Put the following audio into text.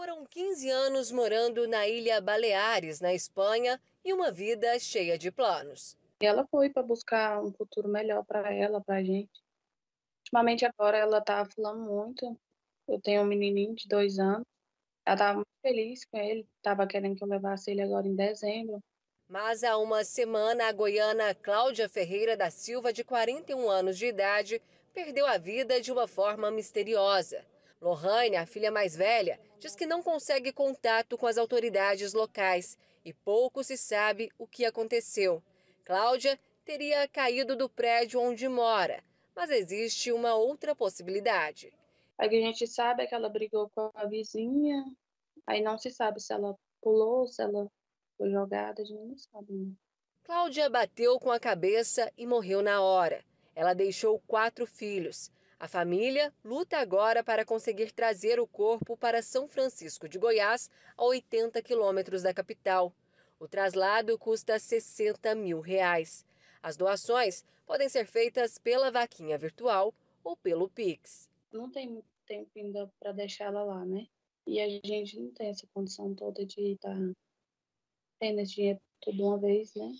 Foram 15 anos morando na ilha Baleares, na Espanha, e uma vida cheia de planos. Ela foi para buscar um futuro melhor para ela, para a gente. Ultimamente agora ela está falando muito. Eu tenho um menininho de dois anos. Ela estava muito feliz com ele, estava querendo que eu levasse ele agora em dezembro. Mas há uma semana, a goiana Cláudia Ferreira da Silva, de 41 anos de idade, perdeu a vida de uma forma misteriosa. Lohane, a filha mais velha, diz que não consegue contato com as autoridades locais e pouco se sabe o que aconteceu. Cláudia teria caído do prédio onde mora, mas existe uma outra possibilidade. A que a gente sabe é que ela brigou com a vizinha, aí não se sabe se ela pulou, se ela foi jogada, a gente não sabe. Né? Cláudia bateu com a cabeça e morreu na hora. Ela deixou quatro filhos. A família luta agora para conseguir trazer o corpo para São Francisco de Goiás, a 80 quilômetros da capital. O traslado custa 60 mil reais. As doações podem ser feitas pela vaquinha virtual ou pelo Pix. Não tem muito tempo ainda para deixar ela lá, né? E a gente não tem essa condição toda de estar tá tendo esse dinheiro tudo uma vez, né?